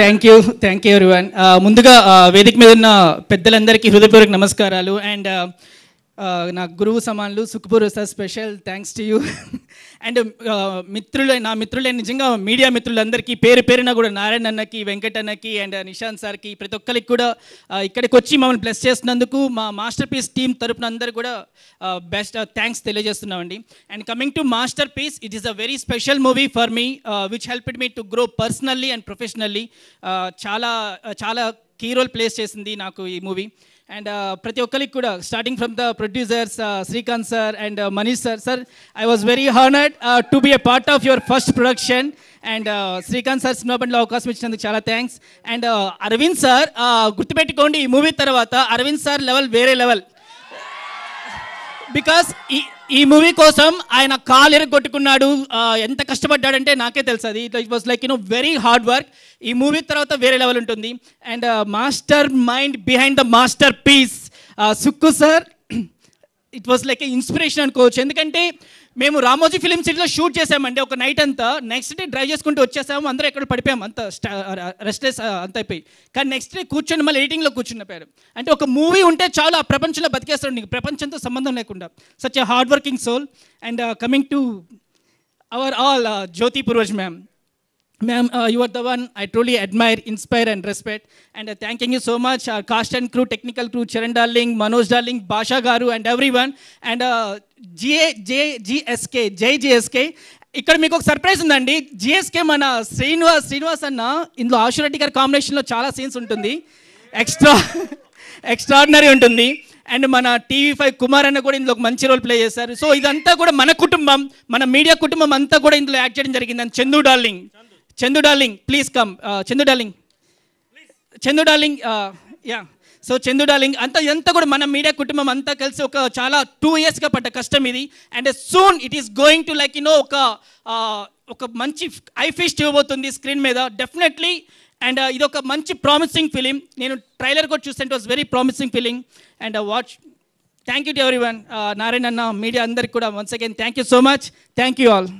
Thank you thank you everyone ముందుగా uh, వేదిక మీద ఉన్న పెద్దలందరికీ హృదయపూర్వక నమస్కారాలు అండ్ uh, నా గురువు సమాన్లు సుఖపూర్వ sir special thanks to you and మిత్రులే నా మిత్రులే నిజంగా మీడియా మిత్రులందరికీ పేరు పేరున కూడా నారాయణ అన్నకి వెంకట్ అన్నకి అండ్ నిశాంత్ సార్కి ప్రతి ఒక్కరికి కూడా ఇక్కడికి వచ్చి మమ్మల్ని బ్లెస్ చేసినందుకు మా మాస్టర్ పీస్ టీమ్ తరఫున అందరు కూడా బెస్ట్ థ్యాంక్స్ తెలియజేస్తున్నామండి and coming to masterpiece it is a very special movie for me which help me to grow personally and professionally చాలా చాలా కీ రోల్ ప్లేస్ చేసింది నాకు ఈ మూవీ అండ్ uh, ప్రతి ఒక్కరికి కూడా starting from the producers Srikanth sir and Manish sir sir I was very honoured to be a part of your first production and Srikanth sir సినిమాబండిలో అవకాశం ఇచ్చినందుకు చాలా థ్యాంక్స్ అండ్ అరవింద్ సార్ గుర్తుపెట్టుకోండి ఈ మూవీ తర్వాత అరవింద్ సార్ లెవెల్ వేరే లెవెల్ బికాస్ ఈ ఈ మూవీ కోసం ఆయన కాలు కొట్టుకున్నాడు ఎంత కష్టపడ్డాడంటే నాకే తెలుసు అది it was like you know very hard work ఈ మూవీ తర్వాత వేరే లెవెల్ ఉంటుంది and mastermind behind the masterpiece Sukku sir it was like a inspiration అనుకోవచ్చు ఎందుకంటే మేము రామోజీ ఫిలిం సిటీలో షూట్ చేసామండి ఒక నైట్ అంతా నెక్స్ట్ డే డ్రైవ్ చేసుకుంటూ వచ్చేసాము అందరూ ఎక్కడ పడిపోయాము అంత రెస్ట్లెస్ అంత అయిపోయి కానీ నెక్స్ట్ డే కూర్చొని మళ్ళీ ఎడిటింగ్లో కూర్చున్నపోయారు అంటే ఒక మూవీ ఉంటే చాలు ఆ ప్రపంచంలో బతికేస్తాడు నీకు ప్రపంచంతో సంబంధం లేకుండా such a hard working soul and coming to our all Jyothi పూర్వజ్ ma'am Ma'am, uh, you are the one I truly admire, inspire, and respect. And uh, thanking you so much, our cast and crew, technical crew, Charan Darling, Manoj Darling, Basha Garu, and everyone. And uh, GSK, JGSK. ఇక్కడ మీకు ఒక surprise ఉందండి GSK మన శ్రీనివాస్ శ్రీనివాస్ అన్న ఇందులో ఆశురెడ్డి గారి కాంబినేషన్లో చాలా సీన్స్ ఉంటుంది ఎక్స్ట్రా ఎక్స్ట్రాడినరీ ఉంటుంది అండ్ మన టీవీ ఫైవ్ కుమార్ అన్న కూడా ఇందులో ఒక మంచి రోల్ ప్లే చేశారు సో ఇదంతా కూడా మన కుటుంబం మన మీడియా కుటుంబం అంతా కూడా ఇందులో యాక్ట్ చేయడం జరిగింది and Chandu darling Chandu darling please come Chandu darling Chandu darling ya so Chandu darling అంతా ఎంత కూడా మన మీడియా కుటుంబం అంతా కలిసి ఒక చాలా టూ ఇయర్స్గా పడ్డ కష్టం ఇది and soon it is going to like you know ఒక ఒక మంచి ఐ ఫిష్ ఇవ్వబోతుంది స్క్రీన్ మీద డెఫినెట్లీ అండ్ ఇది ఒక మంచి ప్రామిసింగ్ ఫిలిం నేను ట్రైలర్ కూడా చూస్తే it was very promising film and watch thank you to everyone Narayana అన్న మీడియా అందరికి కూడా once again thank you so much thank you all